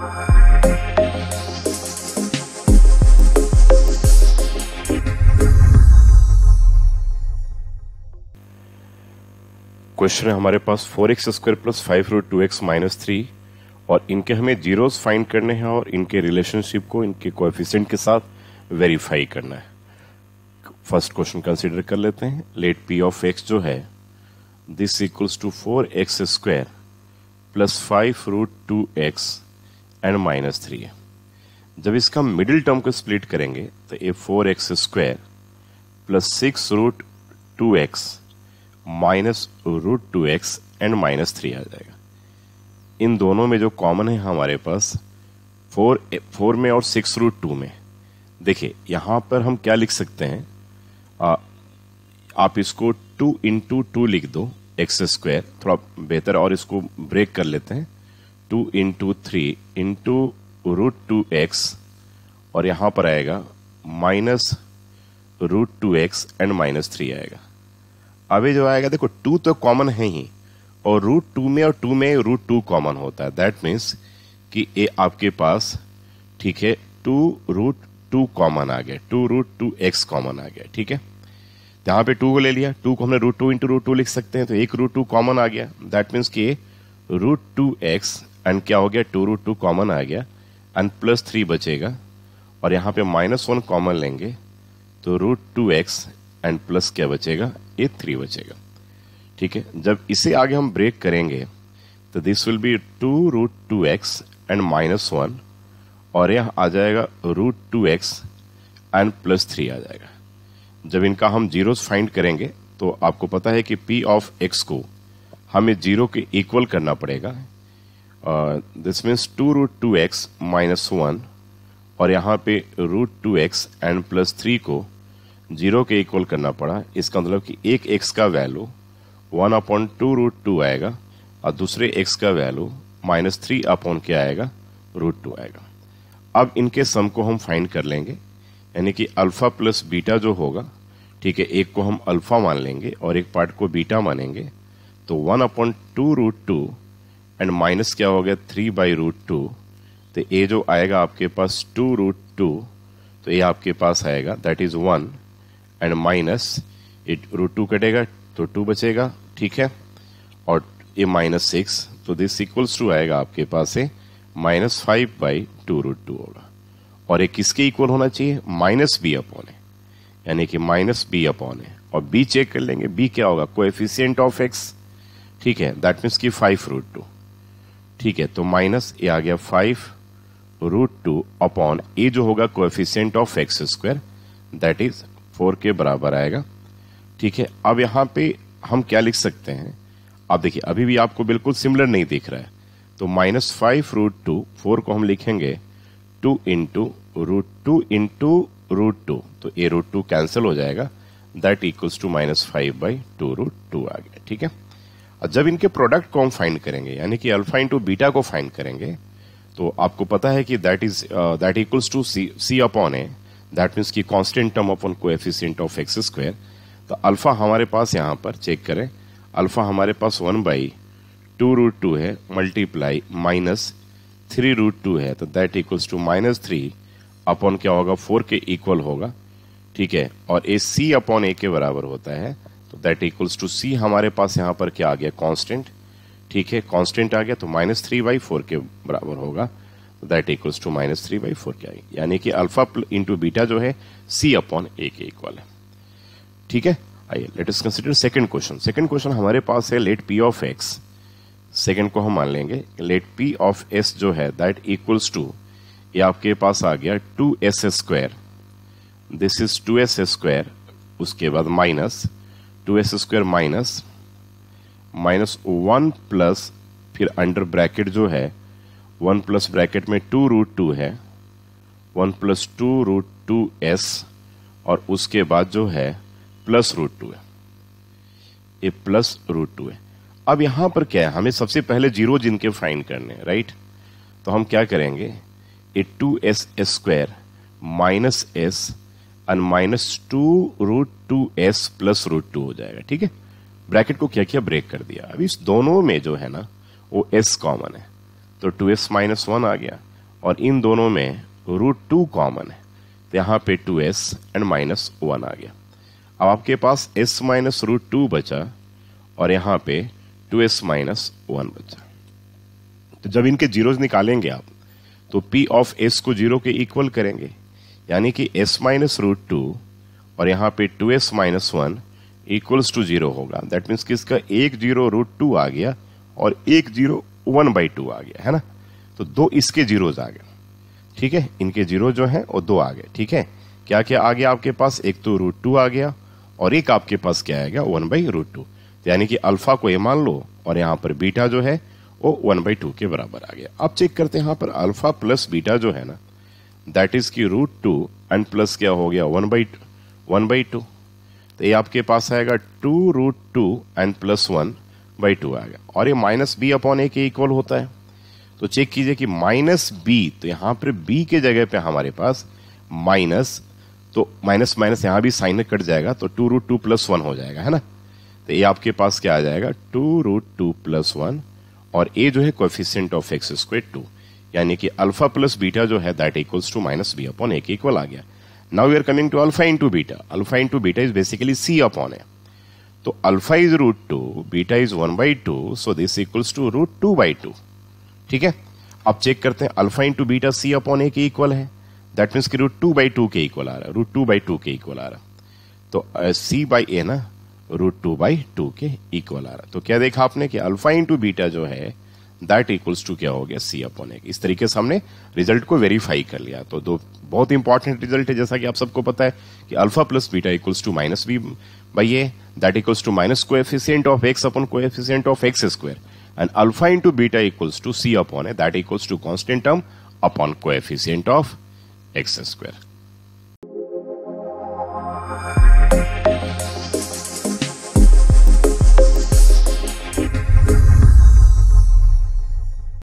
question है हमारे पास four x square plus five root two x minus three और इनके हमें जीरोस फाइंड करने हैं और इनके रिलेशनशिप को इनके कोएफिशिएंट के साथ वेरीफाई करना है फर्स्ट क्वेश्चन कंसीडर कर लेते हैं लेट पी ऑफ एक्स जो है this equals to four x square plus five root two x and minus three है जब इसका मिडिल टर्म को स्प्लिट करेंगे तो ये four x square plus six root two x minus root two x and minus three आ जाएगा इन दोनों में जो कॉमन है हमारे पास फोर फोर में और सिक्स रूट टू में देखिए यहाँ पर हम क्या लिख सकते हैं आ, आप इसको टू इंटू टू लिख दो एक्स स्क्वायर थोड़ा बेहतर और इसको ब्रेक कर लेते हैं two into three into root two x और यहाँ पर आएगा minus root two x and minus three आएगा अभी जो आएगा देखो टू तो कॉमन है ही और रूट टू में और टू में रूट टू कॉमन होता है दैट मीन्स कि ये आपके पास ठीक है टू रूट टू कॉमन आ गया two root two x common आ गया ठीक है यहां पे टू को ले लिया टू को हमने root two into root two लिख सकते हैं तो एक रूट टू कॉमन आ गया दैट मीन्स कि रूट टू एक्स एंड क्या हो गया टू रूट टू कॉमन आ गया एंड प्लस थ्री बचेगा और यहाँ पे माइनस वन कॉमन लेंगे तो root two x and plus क्या बचेगा ए थ्री बचेगा ठीक है जब इसे आगे हम ब्रेक करेंगे तो this will be two root two x and minus one और यह आ जाएगा root two x and plus three आ जाएगा जब इनका हम जीरो फाइंड करेंगे तो आपको पता है कि पी ऑफ एक्स को हमें जीरो के इक्वल करना पड़ेगा this means two root two x minus one और यहाँ पे root two x and plus three को जीरो के इक्वल करना पड़ा इसका मतलब कि एक एक्स का value one upon two root two आएगा और दूसरे एक्स का वैल्यू माइनस थ्री अपॉन क्या आएगा रूट टू आएगा अब इनके सम को हम फाइंड कर लेंगे यानी कि अल्फा प्लस बीटा जो होगा ठीक है एक को हम अल्फा मान लेंगे और एक पार्ट को बीटा मानेंगे तो one upon two root two and minus क्या हो गया थ्री बाई रूट टू तो ए जो आएगा आपके पास टू रूट टू तो ये आपके पास आएगा that is one and minus it root two कटेगा तो टू बचेगा ठीक है और ए माइनस सिक्स तो दिस इक्वल्स टू आएगा आपके पास a minus five by two root two होगा और ये किसके इक्वल होना चाहिए माइनस बी अपॉन ए यानी कि माइनस बी अपॉन है और बी चेक कर लेंगे बी क्या होगा कोएफिशिएंट ऑफ एक्स ठीक है दैट मीन्स की फाइव रूट टू ठीक है तो माइनस ए आ गया five root two upon a जो होगा coefficient of x square that is four के बराबर आएगा ठीक है अब यहाँ पे हम क्या लिख सकते हैं आप देखिए अभी भी आपको बिल्कुल सिमिलर नहीं दिख रहा है तो minus five root two four को हम लिखेंगे two into root two into root two तो ए रूट टू कैंसिल हो जाएगा that equals to minus five by two root two आ गया ठीक है और जब इनके प्रोडक्ट को हम फाइंड करेंगे यानी कि अल्फा इंटू बीटा को फाइंड करेंगे तो आपको पता है कि that is that equals to c c upon a that means की constant term upon coefficient of x square तो अल्फा हमारे पास यहाँ पर चेक करें अल्फा हमारे पास one by two root two है multiply minus three root two है तो that equals to minus three upon क्या होगा फोर के इक्वल होगा ठीक है और ए सी अपॉन ए के बराबर होता है तो दैट इक्वल्स टू सी हमारे पास यहाँ पर क्या आ गया कांस्टेंट ठीक है कांस्टेंट आ गया तो माइनस थ्री बाई फोर के बराबर होगा that equals to minus three by four क्या आएगी यानी कि अल्फा इंटू बीटा जो है सी अपॉन ए के इक्वल है ठीक है आइए let us consider second question second question हमारे पास है let p of x second को हम मान लेंगे लेट पी ऑफ एस जो है दैट इक्वल्स टू ये आपके पास आ गया two s square this is two s square उसके बाद minus two s square minus minus one plus फिर अंडर ब्रैकेट जो है वन प्लस ब्रैकेट में टू रूट टू है one plus two root two s और उसके बाद जो है प्लस रूट टू है ए प्लस रूट टू है अब यहां पर क्या है हमें सबसे पहले जीरो जिनके फाइंड करने हैं राइट तो हम क्या करेंगे a two s square minus s and minus two root two s plus root two हो जाएगा ठीक है ब्रैकेट को क्या किया ब्रेक कर दिया अब इस दोनों में जो है ना वो एस कॉमन है तो टू एस माइनस वन आ गया और इन दोनों में रूट टू कॉमन है तो यहाँ पे two s and minus one आ गया अब आपके पास एस माइनस रूट टू बचा और यहाँ पे टू एस माइनस वन बचा तो जब इनके जीरोज निकालेंगे आप तो पी ऑफ एस को जीरो के इक्वल करेंगे यानी कि s माइनस रूट टू और यहाँ पे two s minus one equals to zero होगा दैट मीन्स कि इसका एक जीरो रूट टू आ गया और एक जीरो वन बाई टू आ गया है ना तो दो इसके जीरोज आ गए ठीक है इनके जीरो जो हैं वो दो आ गए ठीक है क्या क्या आ गया आपके पास एक तो रूट टू आ गया और एक आपके पास क्या आएगा वन बाई रूट टू यानी कि अल्फा को ये मान लो और यहाँ पर बीटा जो है वो वन बाई टू के बराबर आ गया अब चेक करते हैं यहाँ पर अल्फा प्लस बीटा जो है ना दैट इज की रूट टू एंड प्लस क्या हो गया one by one by two तो ये आपके पास आएगा two root two and plus one by two आएगा और ये माइनस बी अपॉन ए के इक्वल होता है तो चेक कीजिए कि माइनस बी तो यहाँ पर बी के जगह पे हमारे पास माइनस तो माइनस माइनस यहाँ भी साइन कट जाएगा तो two root two plus one हो जाएगा है ना तो ये आपके पास क्या आ जाएगा two root two plus one और ए जो है coefficient of x square two यानी कि अल्फा प्लस बीटा जो है that equals to minus b upon a equal आ गया now you are coming to alpha into beta alpha into beta is basically c upon a तो alpha is root two beta is one by two so this equals to root two by two ठीक है अब check करते हैं alpha into beta c upon a के equal है that means कि root two by two के equal आ रहा है रूट टू बाई टू के इक्वल आ रहा तो सी बाई ए ना रूट टू बाई टू के इक्वल आ रहा तो क्या देखा आपने कि अल्फा इंटू बीटा जो है दैट इक्वल्स टू क्या हो गया सी अपॉन ए इस तरीके से हमने रिजल्ट को वेरीफाई कर लिया तो दो बहुत इंपॉर्टेंट रिजल्ट है जैसा कि आप सबको पता है कि alpha plus beta equals to minus b by a that equals to minus coefficient of x upon coefficient of x square and alpha into beta equals to c upon a that equals to constant term upon coefficient of x square